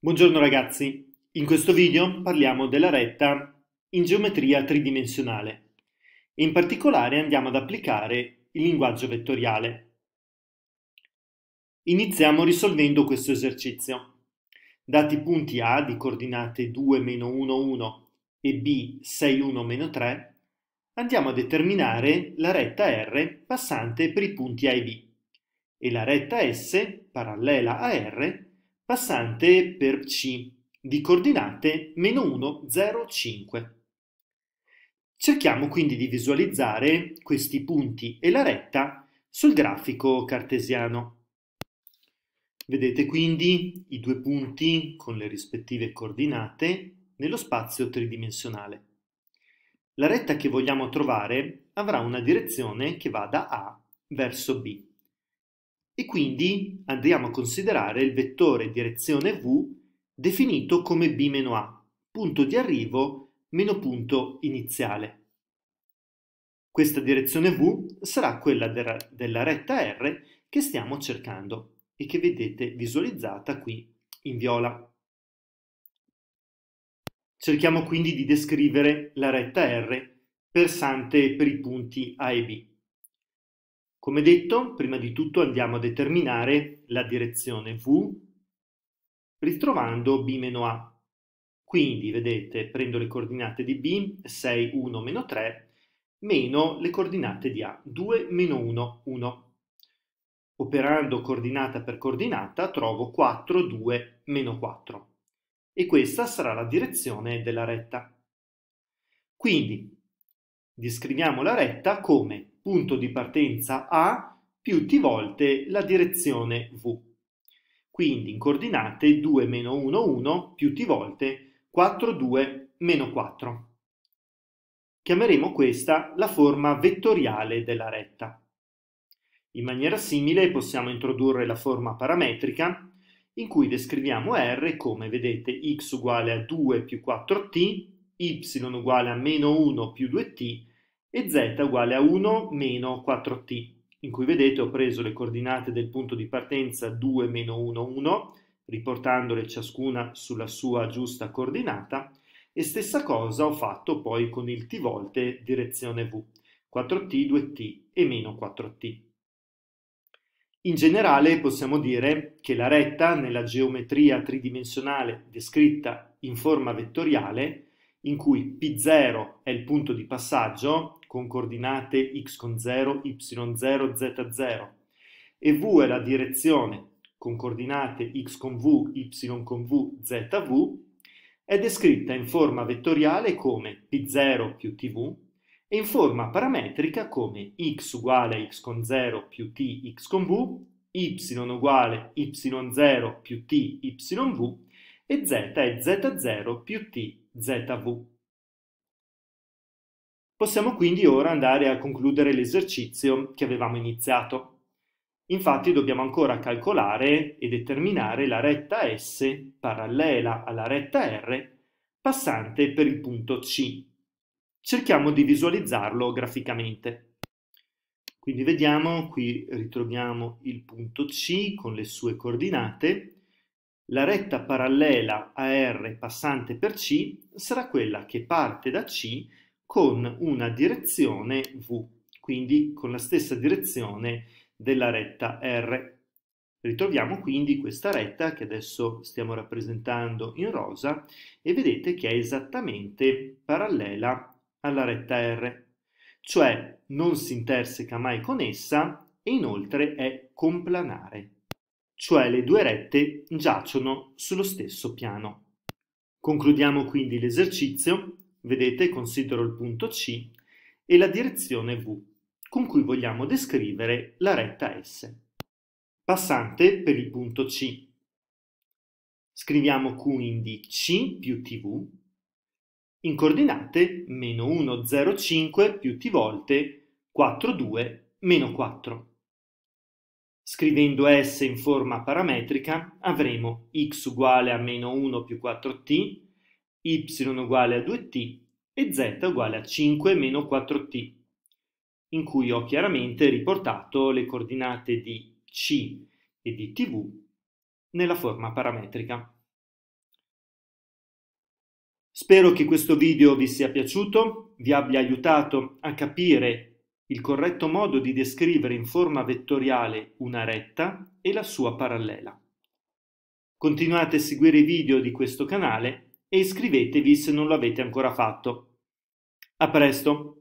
Buongiorno ragazzi, in questo video parliamo della retta in geometria tridimensionale e in particolare andiamo ad applicare il linguaggio vettoriale. Iniziamo risolvendo questo esercizio. Dati i punti A di coordinate 2-1-1 e B 6-1-3, andiamo a determinare la retta R passante per i punti A e B e la retta S parallela a R passante per C di coordinate meno 1, 0, 5. Cerchiamo quindi di visualizzare questi punti e la retta sul grafico cartesiano. Vedete quindi i due punti con le rispettive coordinate nello spazio tridimensionale. La retta che vogliamo trovare avrà una direzione che va da A verso B e quindi andiamo a considerare il vettore direzione v definito come b-a, punto di arrivo meno punto iniziale. Questa direzione v sarà quella della retta r che stiamo cercando e che vedete visualizzata qui in viola. Cerchiamo quindi di descrivere la retta R, versante per i punti A e B. Come detto, prima di tutto andiamo a determinare la direzione V ritrovando B-A. Quindi, vedete, prendo le coordinate di B, 6, 1, meno 3, meno le coordinate di A, 2, meno 1, 1. Operando coordinata per coordinata trovo 4, 2, meno 4. E questa sarà la direzione della retta. Quindi, descriviamo la retta come punto di partenza A più t volte la direzione V. Quindi in coordinate 2 meno 1, 1 più t volte 4, 2 meno 4. Chiameremo questa la forma vettoriale della retta. In maniera simile possiamo introdurre la forma parametrica in cui descriviamo r come, vedete, x uguale a 2 più 4t, y uguale a meno 1 più 2t e z uguale a 1 meno 4t, in cui vedete ho preso le coordinate del punto di partenza 2 meno 1, 1, riportandole ciascuna sulla sua giusta coordinata, e stessa cosa ho fatto poi con il t volte direzione v, 4t, 2t e meno 4t. In generale possiamo dire che la retta nella geometria tridimensionale descritta in forma vettoriale, in cui P0 è il punto di passaggio con coordinate x con 0, y0, z0 e v è la direzione con coordinate x con v, y con v, z v, è descritta in forma vettoriale come p0 più tv e in forma parametrica come x uguale a x con 0 più t x con v, y uguale y0 più t yv e z è z0 più t zv. Possiamo quindi ora andare a concludere l'esercizio che avevamo iniziato. Infatti dobbiamo ancora calcolare e determinare la retta S parallela alla retta R passante per il punto C. Cerchiamo di visualizzarlo graficamente. Quindi vediamo, qui ritroviamo il punto C con le sue coordinate. La retta parallela a R passante per C sarà quella che parte da C con una direzione V, quindi con la stessa direzione della retta R. Ritroviamo quindi questa retta che adesso stiamo rappresentando in rosa e vedete che è esattamente parallela alla retta R, cioè non si interseca mai con essa e inoltre è complanare, cioè le due rette giacciono sullo stesso piano. Concludiamo quindi l'esercizio vedete considero il punto C, e la direzione V, con cui vogliamo descrivere la retta S. Passante per il punto C. Scriviamo quindi C più TV in coordinate meno 1, 0, 5 più T volte 4, 2, meno 4. Scrivendo S in forma parametrica avremo x uguale a meno 1 più 4t y uguale a 2t e z uguale a 5 meno 4t, in cui ho chiaramente riportato le coordinate di c e di tv nella forma parametrica. Spero che questo video vi sia piaciuto, vi abbia aiutato a capire il corretto modo di descrivere in forma vettoriale una retta e la sua parallela. Continuate a seguire i video di questo canale e iscrivetevi se non lo avete ancora fatto. A presto!